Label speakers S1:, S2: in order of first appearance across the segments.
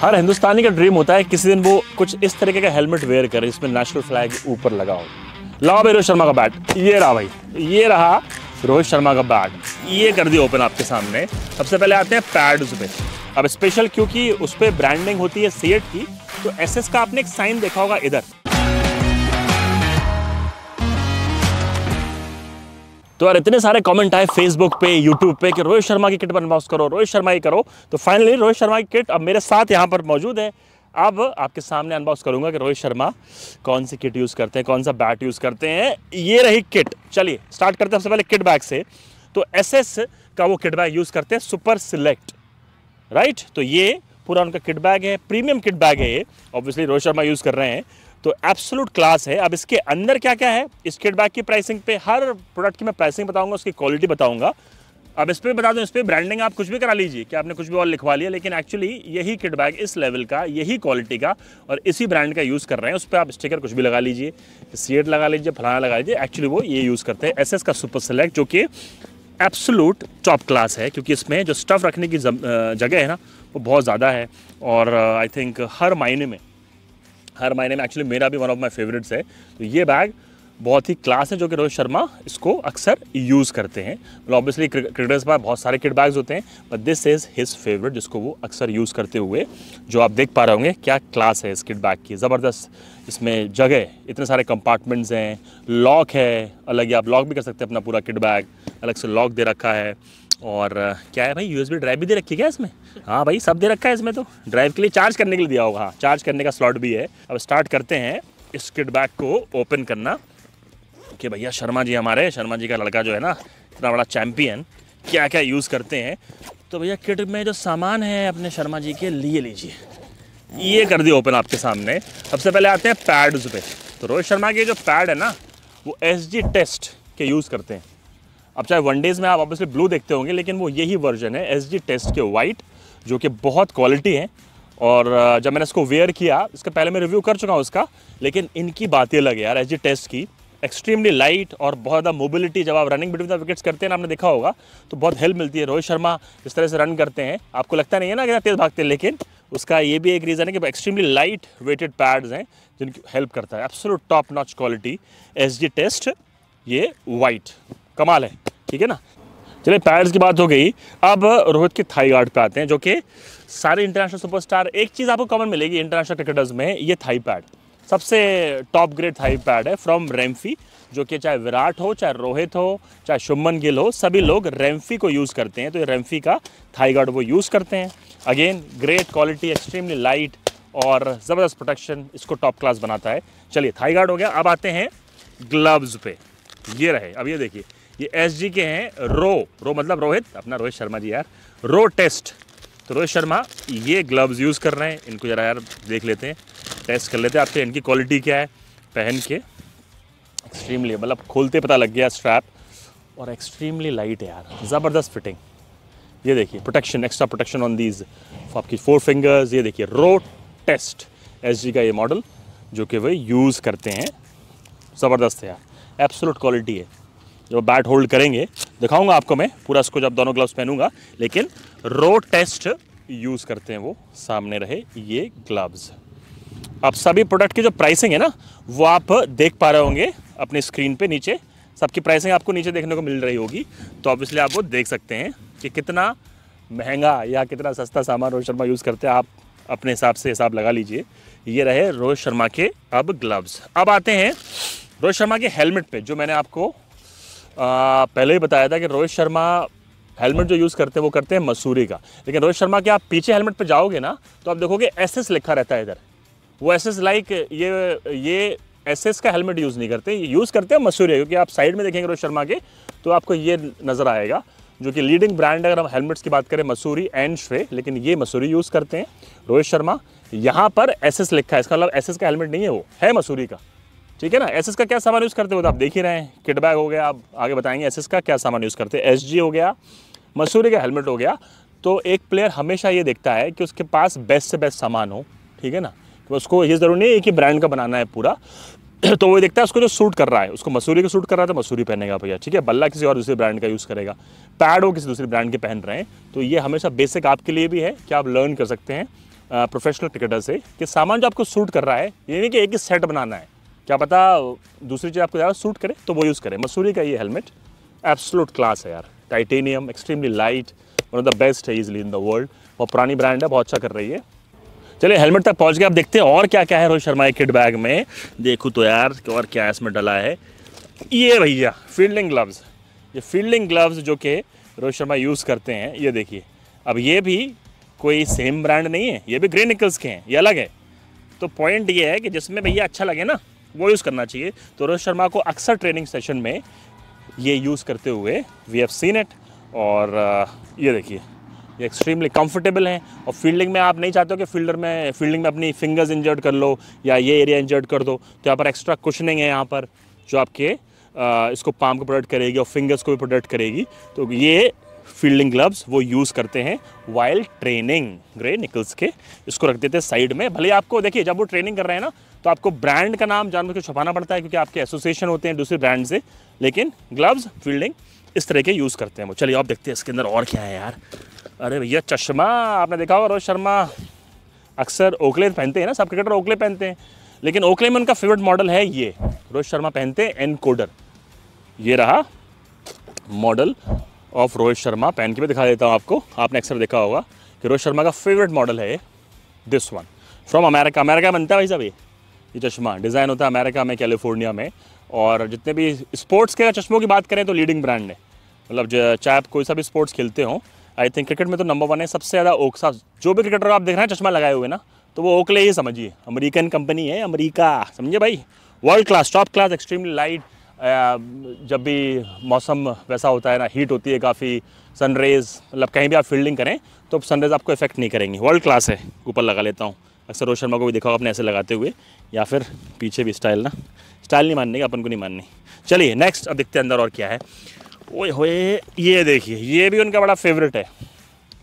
S1: हर हिंदुस्तानी का ड्रीम होता है किसी दिन वो कुछ इस तरीके का हेलमेट वेयर करे जिसमें नेशनल फ्लैग ऊपर लगा हो लाओ भाई रोहित शर्मा का बैट ये रहा भाई ये रहा रोहित शर्मा का बैट ये कर दिया ओपन आपके सामने सबसे पहले आते हैं पैड्स पे अब स्पेशल क्योंकि उस पर ब्रांडिंग होती है सीएट की तो एसएस का आपने एक साइन देखा होगा इधर तो यार इतने सारे कमेंट आए फेसबुक पे यूट्यूब पे कि रोहित शर्मा की किट पर अनबॉक्स करो रोहित शर्मा की करो तो फाइनली रोहित शर्मा की किट अब मेरे साथ यहाँ पर मौजूद है अब आपके सामने अनबॉक्स करूंगा कि रोहित शर्मा कौन सी किट यूज़ करते हैं कौन सा बैट यूज़ करते हैं ये रही किट चलिए स्टार्ट करते हैं सबसे पहले किट बैग से तो एस का वो किट बैग यूज़ करते हैं सुपर सिलेक्ट राइट तो ये पूरा उनका किट बैग है प्रीमियम किट बैग है ये ऑब्वियसली रोहित शर्मा यूज़ कर रहे हैं तो एब्सोलूट क्लास है अब इसके अंदर क्या क्या है स्केट बैग की प्राइसिंग पे हर प्रोडक्ट की मैं प्राइसिंग बताऊंगा उसकी क्वालिटी बताऊंगा अब इस पर बता दूँ इस पर ब्रांडिंग आप कुछ भी करा लीजिए कि आपने कुछ भी और लिखवा लिया लेकिन एक्चुअली यही किट बैग इस लेवल का यही क्वालिटी का और इसी ब्रांड का यूज़ कर रहे हैं उस पर आप स्टिकर कुछ भी लगा लीजिए सीएट लगा लीजिए फलाना लगा लीजिए एक्चुअली वो ये यूज़ करते हैं एस का सुपर सेलेक्ट जो कि एब्सोलूट टॉप क्लास है क्योंकि इसमें जो स्टफ़ रखने की जगह है ना वो बहुत ज़्यादा है और आई थिंक हर मायने में हर महीने में एक्चुअली मेरा भी वन ऑफ माई फेवरेट्स है तो ये बैग बहुत ही क्लास है जो कि रोहित शर्मा इसको अक्सर यूज़ करते हैं मतलब ऑब्वियसली क्रिकेटर्स पास बहुत सारे किट बैग्स होते हैं but this is his favourite जिसको वो अक्सर यूज़ करते हुए जो आप देख पा रहे होंगे क्या क्लास है इस किट बैग की ज़बरदस्त इसमें जगह इतने सारे कंपार्टमेंट्स हैं लॉक है अलग ही आप लॉक भी कर सकते हैं अपना पूरा किट बैग अलग से लॉक दे रखा है और क्या है भाई यूएसबी ड्राइव भी दे रखी है क्या इसमें हाँ भाई सब दे रखा है इसमें तो ड्राइव के लिए चार्ज करने के लिए दिया होगा हाँ चार्ज करने का स्लॉट भी है अब स्टार्ट करते हैं इस किट बैग को ओपन करना कि भैया शर्मा जी हमारे शर्मा जी का लड़का जो है ना इतना बड़ा चैम्पियन क्या क्या यूज़ करते हैं तो भैया किट में जो सामान है अपने शर्मा जी के लिए लीजिए ये कर दिया ओपन आपके सामने सबसे पहले आते हैं पैड्स पे तो रोहित शर्मा के जो पैड है ना वो एस टेस्ट के यूज़ करते हैं अब चाहे वनडेज़ में आप ऑब्वियसली ब्लू देखते होंगे लेकिन वो यही वर्जन है एस टेस्ट के वाइट जो कि बहुत क्वालिटी है और जब मैंने इसको वेयर किया इसका पहले मैं रिव्यू कर चुका हूँ उसका लेकिन इनकी बात ये लगे यार एच टेस्ट की एक्सट्रीमली लाइट और बहुत ज़्यादा मोबिलिटी जब आप रनिंग बिटवीन द विकेट्स करते हैं ना आपने देखा होगा तो बहुत हेल्प मिलती है रोहित शर्मा जिस तरह से रन करते हैं आपको लगता नहीं है ना कि तेज़ भागते हैं लेकिन उसका ये भी एक रीज़न है कि एक्सट्रीमली लाइट वेटेड पैड्स हैं जिनकी हेल्प करता है absolute top notch quality S test ये वाइट कमाल है ठीक है ना चलिए पैरस की बात हो गई अब रोहित के थाई गार्ड पे आते हैं जो कि सारे इंटरनेशनल सुपरस्टार एक चीज़ आपको कॉमन मिलेगी इंटरनेशनल क्रिकेटर्स में ये थाई पैड सबसे टॉप ग्रेड थाई पैड है फ्रॉम रेम्फी जो कि चाहे विराट हो चाहे रोहित हो चाहे शुभमन गिल हो सभी लोग रेम्फी को यूज़ करते हैं तो ये रेम्फी का थाई गार्ड वो यूज़ करते हैं again great quality extremely light और ज़बरदस्त प्रोटेक्शन इसको टॉप क्लास बनाता है चलिए थाई गार्ड हो गया अब आते हैं ग्लव्स पे ये रहे अब ये देखिए ये एस के हैं रो रो मतलब रोहित अपना रोहित शर्मा जी यार रो टेस्ट तो रोहित शर्मा ये ग्लव्स यूज़ कर रहे हैं इनको ज़रा यार देख लेते हैं टेस्ट कर लेते हैं आपसे इनकी क्वालिटी क्या है पहन के एक्सट्रीमली मतलब खोलते पता लग गया स्ट्रैप और एक्सट्रीमली लाइट है यार ज़बरदस्त फिटिंग ये देखिए protection extra protection on these आपकी फोर फिंगर्स ये देखिए रो टेस्ट एस का ये मॉडल जो कि वह यूज़ करते हैं ज़बरदस्त है यार एब्सोलूट क्वालिटी है जो बैट होल्ड करेंगे दिखाऊंगा आपको मैं पूरा इसको जब दोनों ग्लव्स पहनूंगा लेकिन रो टेस्ट यूज़ करते हैं वो सामने रहे ये ग्लव्स अब सभी प्रोडक्ट की जो प्राइसिंग है ना वो आप देख पा रहे होंगे अपने स्क्रीन पे नीचे सबकी प्राइसिंग आपको नीचे देखने को मिल रही होगी तो ऑब्वियसली आप वो देख सकते हैं कि कितना महंगा या कितना सस्ता सामान रोहित शर्मा यूज़ करते हैं आप अपने हिसाब से हिसाब लगा लीजिए ये रहे रोहित शर्मा के अब ग्लव्स अब आते हैं रोहित शर्मा के हेलमेट पे जो मैंने आपको पहले ही बताया था कि रोहित शर्मा हेलमेट जो यूज़ करते हैं वो करते हैं मसूरी का लेकिन रोहित शर्मा के आप पीछे हेलमेट पे जाओगे ना तो आप देखोगे एस लिखा रहता है इधर वो एस लाइक ये ये एस का हेलमेट यूज़ नहीं करते यूज़ करते हैं मसूरी क्योंकि आप साइड में देखेंगे रोहित शर्मा के तो आपको ये नज़र आएगा जो कि लीडिंग ब्रांड अगर हम हेलमेट्स की बात करें मसूरी एंड श्रे लेकिन ये मसूरी यूज़ करते हैं रोहित शर्मा यहाँ पर एस लिखा है इसका मतलब एस का हेलमेट नहीं है वो है मसूरी का ठीक है ना एस का क्या सामान यूज़ करते हो तो आप देख ही रहे हैं किट बैग हो गया आप आगे बताएंगे एस का क्या सामान यूज़ करते हैं एस हो गया मसूरी का हेलमेट हो गया तो एक प्लेयर हमेशा ये देखता है कि उसके पास बेस्ट से बेस्ट सामान हो ठीक है ना तो उसको ये ज़रूरी नहीं है कि ब्रांड का बनाना है पूरा तो वो देखता है उसको जो सूट कर रहा है उसको मसूरी का सूट कर रहा है तो मसूरी पहनेगा भैया ठीक है बल्ला किसी और दूसरे ब्रांड का यूज़ करेगा पैड वो किसी दूसरे ब्रांड के पहन रहे हैं तो ये हमेशा बेसिक आपके लिए भी है कि आप लर्न कर सकते हैं प्रोफेशनल क्रिकेटर से कि सामान जो आपको सूट कर रहा है ये नहीं कि एक ही सेट बनाना है क्या पता दूसरी चीज़ आपको ज़्यादा सूट करे तो वो यूज़ करें मसूरी का ये हेलमेट एब्सोलूट क्लास है यार titanium extremely light one of the best है इजली इन द वर्ल्ड बहुत पुरानी ब्रांड है बहुत अच्छा कर रही है चलिए हेलमेट तक पहुंच गए आप देखते हैं और क्या क्या है रोहित शर्मा के किट बैग में देखूँ तो यार और क्या इसमें डला है ये भैया फील्डिंग ग्लव्स ये फील्डिंग ग्लव्स जो कि रोहित शर्मा यूज़ करते हैं ये देखिए अब ये भी कोई सेम ब्रांड नहीं है ये भी ग्रे निकल्स के हैं ये अलग है तो पॉइंट ये है कि जिसमें भैया अच्छा लगे ना वो यूज़ करना चाहिए तो रोहित शर्मा को अक्सर ट्रेनिंग सेशन में ये यूज़ करते हुए वी हैव सीन इट और ये देखिए ये एक्सट्रीमली कंफर्टेबल हैं और फील्डिंग में आप नहीं चाहते हो कि फील्डर में फील्डिंग में अपनी फिंगर्स इंजर्ड कर लो या ये एरिया इंजर्ड कर दो तो यहाँ पर एक्स्ट्रा कुशनिंग है यहाँ पर जो आपके इसको पाम को प्रोडक्ट करेगी और फिंगर्स को भी प्रोडक्ट करेगी तो ये फील्डिंग ग्लव्स वो यूज़ करते हैं वाइल ट्रेनिंग ग्रे निकल्स के इसको रख देते हैं साइड में भले आपको देखिए जब वो ट्रेनिंग कर रहे हैं ना तो आपको ब्रांड का नाम जानवर को छुपाना पड़ता है क्योंकि आपके एसोसिएशन होते हैं दूसरे ब्रांड से लेकिन ग्लव्स फील्डिंग इस तरह के यूज़ करते हैं वो चलिए आप देखते हैं इसके अंदर और क्या है यार अरे भैया चश्मा आपने देखा होगा रोहित शर्मा अक्सर ओखले पहनते हैं ना सब क्रिकेटर ओखले पहनते हैं लेकिन ओखले में उनका फेवरेट मॉडल है ये रोहित शर्मा पहनते हैं एनकोडर ये रहा मॉडल ऑफ रोहित शर्मा पहन के भी दिखा देता हूँ आपको आपने अक्सर देखा होगा कि रोहित शर्मा का फेवरेट मॉडल है this one from America America बनता है भाई साहब ये ये चश्मा डिज़ाइन होता है अमेरिका में कैलिफोर्निया में और जितने भी स्पोर्ट्स के चश्मों की बात करें तो लीडिंग ब्रांड है मतलब चाहे आप कोई सा भी स्पोर्ट्स खेलते हो आई थिंक क्रिकेट में तो नंबर वन है सबसे ज़्यादा ओक्सा जो भी क्रिकेटर आप देख रहे हैं चश्मा लगाए हुए ना तो वो ओकले ही समझिए अमेरिकन कंपनी है अमेरिका समझिए भाई world class top class extremely light जब भी मौसम वैसा होता है ना हीट होती है काफ़ी सनरेज़ मतलब कहीं भी आप फील्डिंग करें तो सनरेज़ आपको इफेक्ट नहीं करेंगी वर्ल्ड क्लास है ऊपर लगा लेता हूँ अक्सर रोहित शर्मा को भी देखा होगा अपने ऐसे लगाते हुए या फिर पीछे भी स्टाइल ना स्टाइल नहीं मानने की अपन को नहीं माननी चलिए नेक्स्ट अब देखते हैं अंदर और क्या है ओए होए ये देखिए ये भी उनका बड़ा फेवरेट है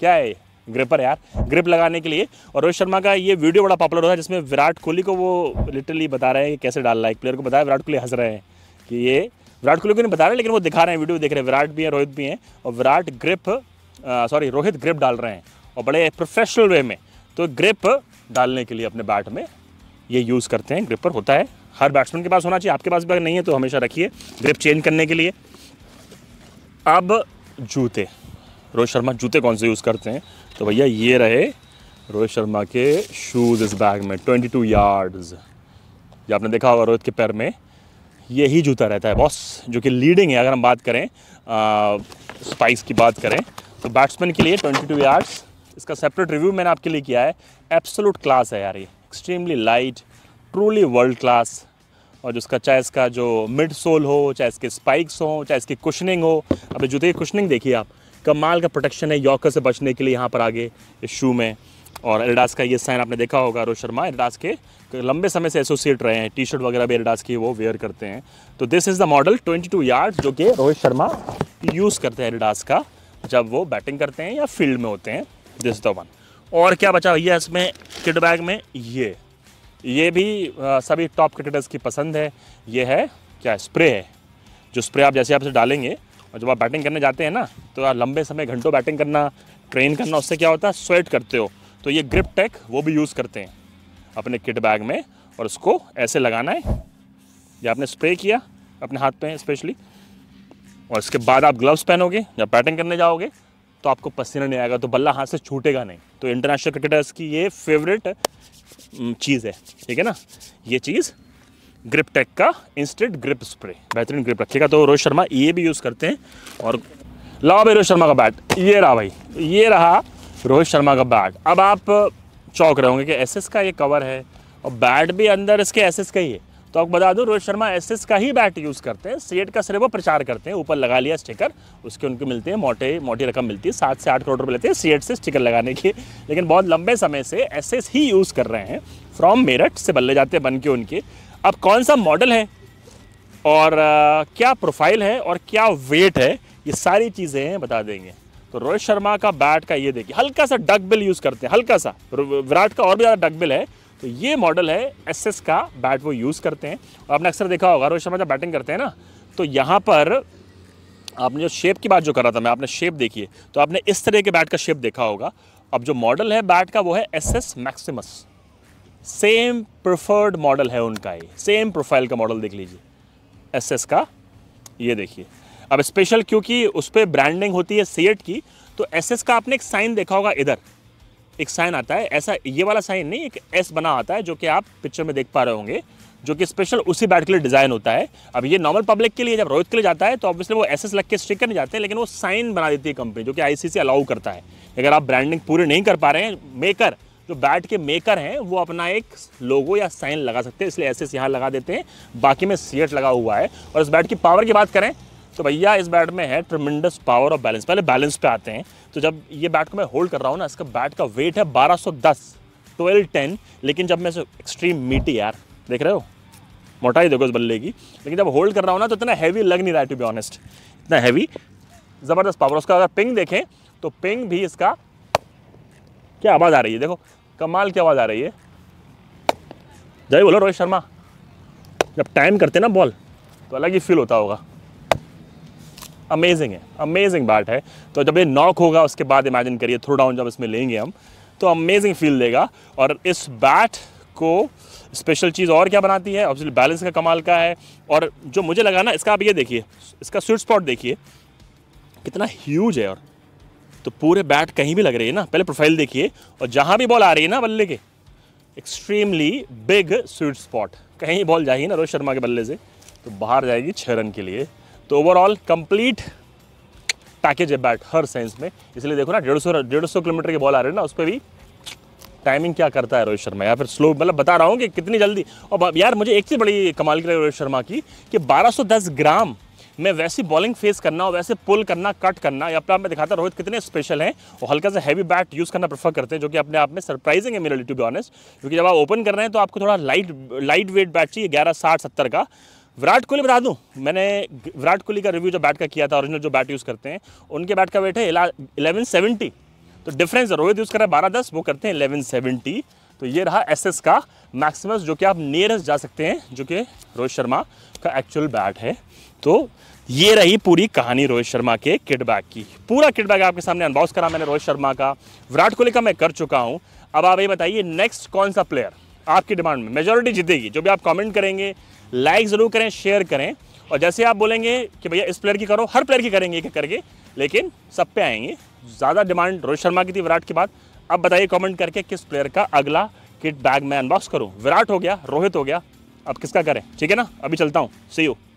S1: क्या है ग्रिपर यार ग्रिप लगाने के लिए और रोहित शर्मा का ये वीडियो बड़ा पॉपुलर होता है जिसमें विराट कोहली को वो लिटरली बता रहे हैं कि कैसे डालना है एक प्लेयर को बताया विराट कोहली हंस रहे हैं कि ये विराट कोहली को नहीं बता रहे लेकिन वो दिखा रहे हैं वीडियो देख रहे हैं विराट भी हैं रोहित भी हैं और Virat grip sorry Rohit grip डाल रहे हैं और बड़े प्रोफेशनल वे में तो ग्रिप डालने के लिए अपने बैट में ये यूज़ करते हैं ग्रिप पर होता है हर बैट्समैन के पास होना चाहिए आपके पास भी अगर नहीं है तो हमेशा रखिए ग्रिप चेंज करने के लिए अब जूते रोहित शर्मा जूते कौन से यूज़ करते हैं तो भैया ये रहे रोहित शर्मा के शूज़ इस बैग में 22 यार्ड्स ये आपने देखा होगा रोहित के पैर में यही जूता रहता है बॉस जो कि लीडिंग है अगर हम बात करें स्पाइस की बात करें तो बैट्समैन के लिए 22 टू यार्ड्स इसका सेपरेट रिव्यू मैंने आपके लिए किया है एब्सोलूट क्लास है यार ये extremely light truly world class और जिसका चाहे इसका जो मिड सोल हो चाहे इसके स्पाइक्स हो चाहे इसकी कुशनिंग हो अभी जूते की कुशनिंग देखिए आप कमाल का प्रोटेक्शन है यॉकर से बचने के लिए यहाँ पर आगे इस शू में और एडिडास का ये साइन आपने देखा होगा रोहित शर्मा एडिडास के लंबे समय से एसोसिएट रहे हैं टी शर्ट वगैरह भी एडिडास की वो वेयर करते हैं तो this is the model 22 yard जो कि रोहित शर्मा यूज़ करते हैं एडिडास का जब वो बैटिंग करते हैं या फील्ड में होते हैं दिस द वन और क्या बचा भैया इसमें किट बैग में ये ये भी सभी टॉप क्रिकेटर्स की पसंद है ये है क्या स्प्रे है जो स्प्रे आप जैसे आपसे डालेंगे और जब आप बैटिंग करने जाते हैं ना तो लंबे समय घंटों बैटिंग करना ट्रेन करना उससे क्या होता है स्वेट करते हो तो ये ग्रिप टेक वो भी यूज़ करते हैं अपने किट बैग में और उसको ऐसे लगाना है या आपने स्प्रे किया अपने हाथ पे स्पेशली और इसके बाद आप ग्लव्स पहनोगे या बैटिंग करने जाओगे तो आपको पसीना नहीं आएगा तो बल्ला हाथ से छूटेगा नहीं तो इंटरनेशनल क्रिकेटर्स की ये फेवरेट चीज़ है ठीक है ना ये चीज़ ग्रिप टेक का इंस्टेंट ग्रिप स्प्रे बेहतरीन ग्रिप रखेगा तो रोहित शर्मा ये भी यूज़ करते हैं और लाओ भाई रोहित शर्मा का बैट ये रहा भाई ये रहा रोहित शर्मा का बैट अब आप चौक रहे होंगे कि एसएस का ये कवर है और बैट भी अंदर इसके एसएस का ही है तो आप बता दूं रोहित शर्मा एसएस का ही बैट यूज़ करते हैं सीएट का सिर्फ वो प्रचार करते हैं ऊपर लगा लिया स्टिकर उसके उनके मिलते हैं मोटे मोटी रकम मिलती है सात से आठ करोड़ रुपये लेते हैं सीएट से स्टिकर लगाने की लेकिन बहुत लंबे समय से एस ही यूज़ कर रहे हैं फ्रॉम मेरठ से बल्ले जाते हैं बन के उनके अब कौन सा मॉडल है और क्या प्रोफाइल है और क्या वेट है ये सारी चीज़ें बता देंगे तो रोहित शर्मा का बैट का ये देखिए हल्का सा डक बिल यूज़ करते हैं हल्का सा विराट का और भी ज़्यादा डक बिल है तो ये मॉडल है एसएस का बैट वो यूज़ करते हैं और आपने अक्सर देखा होगा रोहित शर्मा जब बैटिंग करते हैं ना तो यहाँ पर आपने जो शेप की बात जो कर रहा था मैं आपने शेप देखिए तो आपने इस तरह के बैट का शेप देखा होगा अब जो मॉडल है बैट का वो है S S Maximus same preferred model है उनका ये सेम प्रोफाइल का मॉडल देख लीजिए एस एस का ये देखिए अब स्पेशल क्योंकि उस पर ब्रांडिंग होती है सीएट की तो एसएस का आपने एक साइन देखा होगा इधर एक साइन आता है ऐसा ये वाला साइन नहीं एक एस बना आता है जो कि आप पिक्चर में देख पा रहे होंगे जो कि स्पेशल उसी बैट के लिए डिज़ाइन होता है अब ये नॉर्मल पब्लिक के लिए जब रोहित के लिए जाता है तो ऑब्वियसली वो एस एस लग के स्टिकर नहीं जाते लेकिन वो साइन बना देती है कंपनी जो कि सी अलाउ करता है अगर आप ब्रांडिंग पूरी नहीं कर पा रहे हैं मेकर जो बैट के मेकर हैं वो अपना एक लोगो या साइन लगा सकते हैं इसलिए एस एस यहाँ लगा देते हैं बाकी में सीएट लगा हुआ है और इस बैट की पावर की बात करें तो भैया इस बैट में है ट्रमेंडस पावर और बैलेंस पहले बैलेंस पे आते हैं तो जब ये बैट को मैं होल्ड कर रहा हूँ ना इसका बैट का वेट है 1210 ट्वेल्व टेन लेकिन जब मैं इसे एक्सट्रीम मीटी यार देख रहे हो मोटाई देखो इस बल्ले की लेकिन जब होल्ड कर रहा हूँ ना तो इतना हैवी लग नहीं रहा है टू बी ऑनेस्ट इतना हैवी ज़बरदस्त पावर उसका अगर पिंग देखें तो पिंग भी इसका क्या आवाज़ आ रही है देखो कमाल की आवाज़ आ रही है जय बोलो रोहित शर्मा जब टाइम करते ना बॉल तो अलग ही फील होता होगा अमेजिंग है अमेजिंग बैट है तो जब ये नॉक होगा उसके बाद इमेजिन करिए थ्रो डाउन जब इसमें लेंगे हम तो अमेजिंग फील देगा और इस बैट को स्पेशल चीज़ और क्या बनाती है ऑब्वियसली बैलेंस का कमाल का है और जो मुझे लगा ना इसका आप ये देखिए इसका स्वीट स्पॉट देखिए कितना ह्यूज है और तो पूरे बैट कहीं भी लग रही है ना पहले प्रोफाइल देखिए और जहाँ भी बॉल आ रही है ना बल्ले के एक्सट्रीमली बिग स्वीट स्पॉट कहीं बॉल जाएगी ना रोहित शर्मा के बल्ले से तो बाहर जाएगी छः रन के लिए तो ओवरऑल कंप्लीट पैकेज है बैट हर सेंस में इसलिए देखो ना डेढ़ सौ डेढ़ सौ किलोमीटर के बॉल आ रहे हैं ना उस पर भी टाइमिंग क्या करता है रोहित शर्मा या फिर स्लो मतलब बता रहा हूँ कि कितनी जल्दी और यार मुझे एक चीज़ बड़ी कमाल की रोहित शर्मा की कि 1210 ग्राम में वैसी बॉलिंग फेस करना और वैसे पुल करना कट करना या अपने आप में दिखाता रोहित कितने स्पेशल हैं और हल्का सा हैवी बैट यूज़ करना प्रेफर करते हैं जो कि अपने आप में सरप्राइजिंग है मेरे लिए टू बी ऑनेस्ट क्योंकि जब आप ओपन कर रहे हैं तो आपको थोड़ा लाइट लाइट वेट बैट चाहिए ग्यारह साठ सत्तर का विराट कोहली बता दूं मैंने विराट कोहली का रिव्यू जो बैट का किया था ओरिजिनल जो बैट यूज़ करते हैं उनके बैट का वेट है इलेवन सेवेंटी तो डिफरेंस रोहित यूज़ कर रहा है बारह दस वो करते हैं इलेवन सेवेंटी तो ये रहा एस का मैक्सिमस जो कि आप नियरेस्ट जा सकते हैं जो कि रोहित शर्मा का एक्चुअल बैट है तो ये रही पूरी कहानी रोहित शर्मा के किट बैग की पूरा किट बैग आपके सामने अनबॉक्स करा मैंने रोहित शर्मा का विराट कोहली का मैं कर चुका हूँ अब आप ये बताइए नेक्स्ट कौन सा प्लेयर आपकी डिमांड में मेजोरिटी जीतेगी जो भी आप कमेंट करेंगे लाइक ज़रूर करें शेयर करें और जैसे आप बोलेंगे कि भैया इस प्लेयर की करो हर प्लेयर की करेंगे एक करके लेकिन सब पे आएंगे ज़्यादा डिमांड रोहित शर्मा की थी विराट के बाद अब बताइए कमेंट करके किस प्लेयर का अगला किट बैग मैं अनबॉक्स करूँ विराट हो गया रोहित हो गया अब किसका करें ठीक है ना अभी चलता हूँ सही हो